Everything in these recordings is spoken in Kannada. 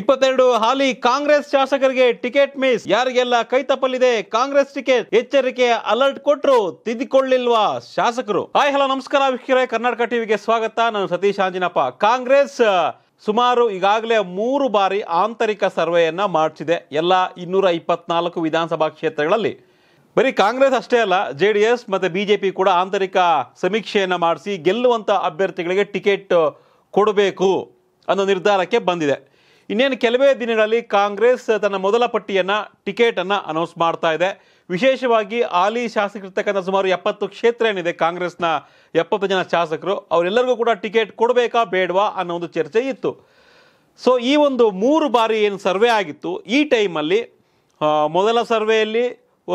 ಇಪ್ಪತ್ತೆರಡು ಹಾಲಿ ಕಾಂಗ್ರೆಸ್ ಶಾಸಕರಿಗೆ ಟಿಕೆಟ್ ಮಿಸ್ ಯಾರಿಗೆಲ್ಲ ಕೈ ತಪ್ಪಲಿದೆ ಕಾಂಗ್ರೆಸ್ ಟಿಕೆಟ್ ಎಚ್ಚರಿಕೆ ಅಲರ್ಟ್ ಕೊಟ್ರು ತಿದ್ದಿಕೊಳ್ಳಿಲ್ವಾ ಶಾಸಕರು ಹಾಯ್ ಹಲೋ ನಮಸ್ಕಾರ ವೀಕ್ಷಕರೇ ಕರ್ನಾಟಕ ಟಿವಿಗೆ ಸ್ವಾಗತ ನಾನು ಸತೀಶ್ ಆಂಜಿನಪ್ಪ ಕಾಂಗ್ರೆಸ್ ಸುಮಾರು ಈಗಾಗಲೇ ಮೂರು ಬಾರಿ ಆಂತರಿಕ ಸರ್ವೆಯನ್ನ ಮಾಡಿಸಿದೆ ಎಲ್ಲ ಇನ್ನೂರ ಇಪ್ಪತ್ನಾಲ್ಕು ವಿಧಾನಸಭಾ ಕ್ಷೇತ್ರಗಳಲ್ಲಿ ಬರೀ ಕಾಂಗ್ರೆಸ್ ಅಷ್ಟೇ ಅಲ್ಲ ಜೆ ಡಿ ಎಸ್ ಮತ್ತು ಬಿ ಜೆ ಪಿ ಕೂಡ ಆಂತರಿಕ ಸಮೀಕ್ಷೆಯನ್ನು ಮಾಡಿಸಿ ಗೆಲ್ಲುವಂಥ ಅಭ್ಯರ್ಥಿಗಳಿಗೆ ಟಿಕೆಟ್ ಕೊಡಬೇಕು ಅನ್ನೋ ನಿರ್ಧಾರಕ್ಕೆ ಬಂದಿದೆ ಇನ್ನೇನು ಕೆಲವೇ ದಿನಗಳಲ್ಲಿ ಕಾಂಗ್ರೆಸ್ ತನ್ನ ಮೊದಲ ಪಟ್ಟಿಯನ್ನು ಟಿಕೆಟನ್ನು ಅನೌನ್ಸ್ ಮಾಡ್ತಾ ಇದೆ ವಿಶೇಷವಾಗಿ ಹಾಲಿ ಶಾಸಕರಿರ್ತಕ್ಕಂಥ ಸುಮಾರು ಎಪ್ಪತ್ತು ಕ್ಷೇತ್ರ ಏನಿದೆ ಕಾಂಗ್ರೆಸ್ನ ಎಪ್ಪತ್ತು ಜನ ಶಾಸಕರು ಅವರೆಲ್ಲರಿಗೂ ಕೂಡ ಟಿಕೆಟ್ ಕೊಡಬೇಕಾ ಬೇಡವಾ ಅನ್ನೋ ಒಂದು ಚರ್ಚೆ ಇತ್ತು ಸೊ ಈ ಒಂದು ಮೂರು ಬಾರಿ ಏನು ಸರ್ವೆ ಆಗಿತ್ತು ಈ ಟೈಮಲ್ಲಿ ಮೊದಲ ಸರ್ವೆಯಲ್ಲಿ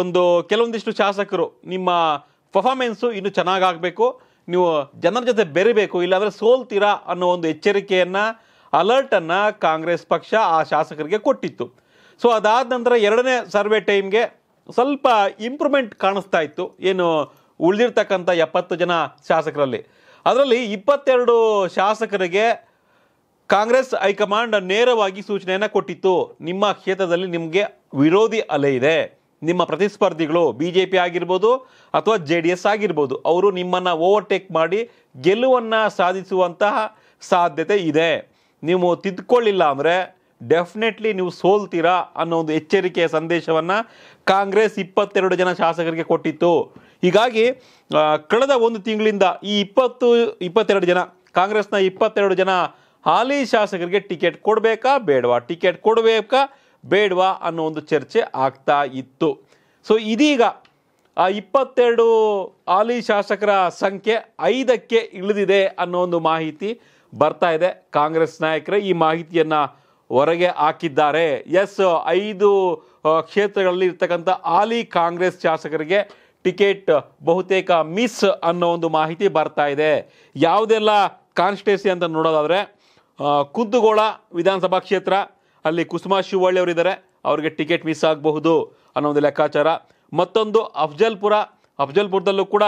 ಒಂದು ಕೆಲವೊಂದಿಷ್ಟು ಶಾಸಕರು ನಿಮ್ಮ ಪರ್ಫಾರ್ಮೆನ್ಸು ಇನ್ನೂ ಚೆನ್ನಾಗಾಗಬೇಕು ನೀವು ಜನರ ಜೊತೆ ಬೆರಿಬೇಕು ಇಲ್ಲಾಂದರೆ ಸೋಲ್ತೀರಾ ಅನ್ನೋ ಒಂದು ಎಚ್ಚರಿಕೆಯನ್ನು ಅಲರ್ಟನ್ನು ಕಾಂಗ್ರೆಸ್ ಪಕ್ಷ ಆ ಶಾಸಕರಿಗೆ ಕೊಟ್ಟಿತ್ತು ಸೊ ಅದಾದ ನಂತರ ಎರಡನೇ ಸರ್ವೆ ಟೈಮ್ಗೆ ಸ್ವಲ್ಪ ಇಂಪ್ರೂವ್ಮೆಂಟ್ ಕಾಣಿಸ್ತಾ ಇತ್ತು ಏನು ಉಳಿದಿರ್ತಕ್ಕಂಥ ಎಪ್ಪತ್ತು ಜನ ಶಾಸಕರಲ್ಲಿ ಅದರಲ್ಲಿ ಇಪ್ಪತ್ತೆರಡು ಶಾಸಕರಿಗೆ ಕಾಂಗ್ರೆಸ್ ಹೈಕಮಾಂಡ್ ನೇರವಾಗಿ ಸೂಚನೆಯನ್ನು ಕೊಟ್ಟಿತ್ತು ನಿಮ್ಮ ಕ್ಷೇತ್ರದಲ್ಲಿ ನಿಮಗೆ ವಿರೋಧಿ ಅಲೆ ಇದೆ ನಿಮ್ಮ ಪ್ರತಿಸ್ಪರ್ಧಿಗಳು ಬಿ ಜೆ ಪಿ ಆಗಿರ್ಬೋದು ಅಥವಾ ಜೆ ಡಿ ಎಸ್ ಆಗಿರ್ಬೋದು ಅವರು ನಿಮ್ಮನ್ನು ಓವರ್ಟೇಕ್ ಮಾಡಿ ಗೆಲುವನ್ನು ಸಾಧಿಸುವಂತಹ ಸಾಧ್ಯತೆ ಇದೆ ನೀವು ತಿದ್ಕೊಳ್ಳಿಲ್ಲ ಅಂದರೆ ಡೆಫಿನೆಟ್ಲಿ ನೀವು ಸೋಲ್ತೀರಾ ಅನ್ನೋ ಒಂದು ಎಚ್ಚರಿಕೆಯ ಸಂದೇಶವನ್ನು ಕಾಂಗ್ರೆಸ್ ಇಪ್ಪತ್ತೆರಡು ಜನ ಶಾಸಕರಿಗೆ ಕೊಟ್ಟಿತ್ತು ಹೀಗಾಗಿ ಕಳೆದ ಒಂದು ತಿಂಗಳಿಂದ ಈ ಇಪ್ಪತ್ತು ಇಪ್ಪತ್ತೆರಡು ಜನ ಕಾಂಗ್ರೆಸ್ನ ಇಪ್ಪತ್ತೆರಡು ಜನ ಹಾಲಿ ಶಾಸಕರಿಗೆ ಟಿಕೆಟ್ ಕೊಡಬೇಕಾ ಬೇಡವಾ ಟಿಕೆಟ್ ಕೊಡಬೇಕಾ ಬೇಡವಾ ಅನ್ನೋ ಒಂದು ಚರ್ಚೆ ಆಗ್ತಾ ಇತ್ತು ಸೊ ಇದೀಗ ಆ ಇಪ್ಪತ್ತೆರಡು ಹಾಲಿ ಶಾಸಕರ ಸಂಖ್ಯೆ ಐದಕ್ಕೆ ಇಳಿದಿದೆ ಅನ್ನೋ ಒಂದು ಮಾಹಿತಿ ಬರ್ತಾ ಇದೆ ಕಾಂಗ್ರೆಸ್ ನಾಯಕರೇ ಈ ಮಾಹಿತಿಯನ್ನು ಹೊರಗೆ ಹಾಕಿದ್ದಾರೆ ಎಸ್ ಐದು ಕ್ಷೇತ್ರಗಳಲ್ಲಿ ಇರ್ತಕ್ಕಂಥ ಹಾಲಿ ಕಾಂಗ್ರೆಸ್ ಶಾಸಕರಿಗೆ ಟಿಕೆಟ್ ಬಹುತೇಕ ಮಿಸ್ ಅನ್ನೋ ಒಂದು ಮಾಹಿತಿ ಬರ್ತಾ ಇದೆ ಯಾವುದೆಲ್ಲ ಕಾನ್ಸ್ಟಿಟ್ಯೂನ್ಸಿ ಅಂತ ನೋಡೋದಾದರೆ ಕುದ್ದುಗೋಳ ವಿಧಾನಸಭಾ ಕ್ಷೇತ್ರ ಅಲ್ಲಿ ಕುಸುಮಾ ಶಿವಳ್ಳಿ ಅವರಿದ್ದಾರೆ ಅವರಿಗೆ ಟಿಕೆಟ್ ಮಿಸ್ ಆಗಬಹುದು ಅನ್ನೋ ಒಂದು ಲೆಕ್ಕಾಚಾರ ಮತ್ತೊಂದು ಅಫ್ಜಲ್ಪುರ ಅಫ್ಜಲ್ಪುರದಲ್ಲೂ ಕೂಡ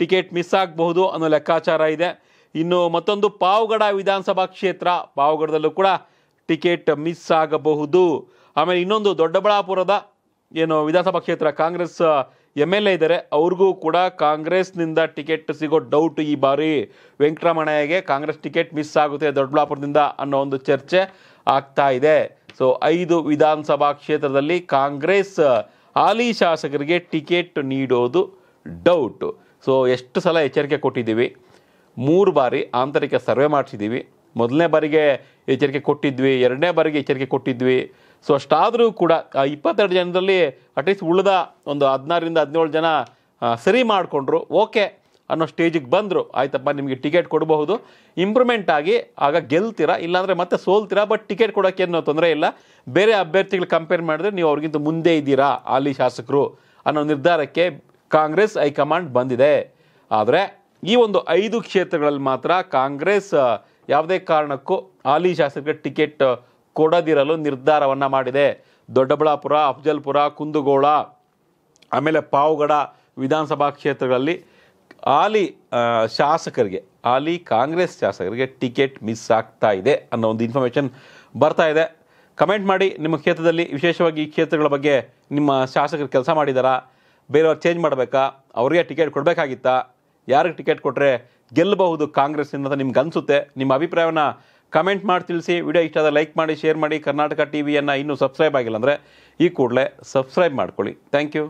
ಟಿಕೆಟ್ ಮಿಸ್ ಆಗಬಹುದು ಅನ್ನೋ ಲೆಕ್ಕಾಚಾರ ಇದೆ ಇನ್ನು ಮತ್ತೊಂದು ಪಾವಗಡ ವಿಧಾನಸಭಾ ಕ್ಷೇತ್ರ ಪಾವಗಡದಲ್ಲೂ ಕೂಡ ಟಿಕೆಟ್ ಮಿಸ್ ಆಗಬಹುದು ಆಮೇಲೆ ಇನ್ನೊಂದು ದೊಡ್ಡಬಳ್ಳಾಪುರದ ಏನು ವಿಧಾನಸಭಾ ಕ್ಷೇತ್ರ ಕಾಂಗ್ರೆಸ್ ಎಮ್ ಎಲ್ ಎ ಇದ್ದಾರೆ ಅವ್ರಿಗೂ ಕೂಡ ಕಾಂಗ್ರೆಸ್ನಿಂದ ಟಿಕೆಟ್ ಸಿಗೋ ಡೌಟ್ ಈ ಬಾರಿ ವೆಂಕಟರಮಣಯ್ಯಗೆ ಕಾಂಗ್ರೆಸ್ ಟಿಕೆಟ್ ಮಿಸ್ ಆಗುತ್ತೆ ದೊಡ್ಡಬಳ್ಳಾಪುರದಿಂದ ಅನ್ನೋ ಒಂದು ಚರ್ಚೆ ಆಗ್ತಾ ಇದೆ ಸೊ ಐದು ವಿಧಾನಸಭಾ ಕ್ಷೇತ್ರದಲ್ಲಿ ಕಾಂಗ್ರೆಸ್ ಹಾಲಿ ಶಾಸಕರಿಗೆ ಟಿಕೆಟ್ ನೀಡೋದು ಡೌಟು ಸೊ ಎಷ್ಟು ಸಲ ಎಚ್ಚರಿಕೆ ಕೊಟ್ಟಿದ್ದೀವಿ ಮೂರು ಬಾರಿ ಆಂತರಿಕ ಸರ್ವೆ ಮಾಡಿಸಿದ್ದೀವಿ ಮೊದಲನೇ ಬಾರಿಗೆ ಎಚ್ಚರಿಕೆ ಕೊಟ್ಟಿದ್ವಿ ಎರಡನೇ ಬಾರಿಗೆ ಎಚ್ಚರಿಕೆ ಕೊಟ್ಟಿದ್ವಿ ಸೊ ಅಷ್ಟಾದರೂ ಕೂಡ ಇಪ್ಪತ್ತೆರಡು ಜನರಲ್ಲಿ ಅಟ್ಲೀಸ್ಟ್ ಉಳಿದ ಒಂದು ಹದಿನಾರರಿಂದ ಹದಿನೇಳು ಜನ ಸರಿ ಮಾಡಿಕೊಂಡ್ರು ಓಕೆ ಅನ್ನೋ ಸ್ಟೇಜಿಗೆ ಬಂದರು ಆಯ್ತಪ್ಪ ನಿಮಗೆ ಟಿಕೆಟ್ ಕೊಡಬಹುದು ಇಂಪ್ರೂವ್ಮೆಂಟ್ ಆಗಿ ಆಗ ಗೆಲ್ತೀರಾ ಇಲ್ಲಾಂದರೆ ಮತ್ತೆ ಸೋಲ್ತೀರಾ ಬಟ್ ಟಿಕೆಟ್ ಕೊಡೋಕ್ಕೆ ಏನೋ ತೊಂದರೆ ಇಲ್ಲ ಬೇರೆ ಅಭ್ಯರ್ಥಿಗಳು ಕಂಪೇರ್ ಮಾಡಿದ್ರೆ ನೀವು ಅವ್ರಿಗಿಂತ ಮುಂದೆ ಇದ್ದೀರಾ ಅಲ್ಲಿ ಶಾಸಕರು ಅನ್ನೋ ನಿರ್ಧಾರಕ್ಕೆ ಕಾಂಗ್ರೆಸ್ ಹೈಕಮಾಂಡ್ ಬಂದಿದೆ ಆದರೆ ಈ ಒಂದು ಐದು ಕ್ಷೇತ್ರಗಳಲ್ಲಿ ಮಾತ್ರ ಕಾಂಗ್ರೆಸ್ ಯಾವುದೇ ಕಾರಣಕ್ಕೂ ಹಾಲಿ ಶಾಸಕರಿಗೆ ಟಿಕೆಟ್ ಕೊಡದಿರಲು ನಿರ್ಧಾರವನ್ನು ಮಾಡಿದೆ ದೊಡ್ಡಬಳ್ಳಾಪುರ ಅಫಜಲ್ಪುರ ಕುಂದಗೋಳ ಆಮೇಲೆ ಪಾವಗಡ ವಿಧಾನಸಭಾ ಕ್ಷೇತ್ರಗಳಲ್ಲಿ ಹಾಲಿ ಶಾಸಕರಿಗೆ ಹಾಲಿ ಕಾಂಗ್ರೆಸ್ ಶಾಸಕರಿಗೆ ಟಿಕೆಟ್ ಮಿಸ್ ಆಗ್ತಾ ಇದೆ ಅನ್ನೋ ಒಂದು ಇನ್ಫಾರ್ಮೇಷನ್ ಬರ್ತಾ ಇದೆ ಕಮೆಂಟ್ ಮಾಡಿ ನಿಮ್ಮ ಕ್ಷೇತ್ರದಲ್ಲಿ ವಿಶೇಷವಾಗಿ ಈ ಕ್ಷೇತ್ರಗಳ ಬಗ್ಗೆ ನಿಮ್ಮ ಶಾಸಕರು ಕೆಲಸ ಮಾಡಿದಾರಾ ಬೇರೆಯವ್ರು ಚೇಂಜ್ ಮಾಡಬೇಕಾ ಅವರಿಗೆ ಟಿಕೆಟ್ ಕೊಡಬೇಕಾಗಿತ್ತಾ ಯಾರಿಗೆ ಟಿಕೆಟ್ ಕೊಟ್ಟರೆ ಗೆಲ್ಲಬಹುದು ಕಾಂಗ್ರೆಸ್ ಅನ್ನೋದು ನಿಮ್ಗೆ ಅನಿಸುತ್ತೆ ನಿಮ್ಮ ಅಭಿಪ್ರಾಯವನ್ನು ಕಮೆಂಟ್ ಮಾಡಿ ತಿಳಿಸಿ ವಿಡಿಯೋ ಇಷ್ಟ ಆದರೆ ಲೈಕ್ ಮಾಡಿ ಶೇರ್ ಮಾಡಿ ಕರ್ನಾಟಕ ಟಿ ವಿಯನ್ನು ಇನ್ನೂ ಸಬ್ಸ್ಕ್ರೈಬ್ ಆಗಿಲ್ಲ ಅಂದರೆ ಈ ಕೂಡಲೇ ಸಬ್ಸ್ಕ್ರೈಬ್ ಮಾಡ್ಕೊಳ್ಳಿ ಥ್ಯಾಂಕ್ ಯು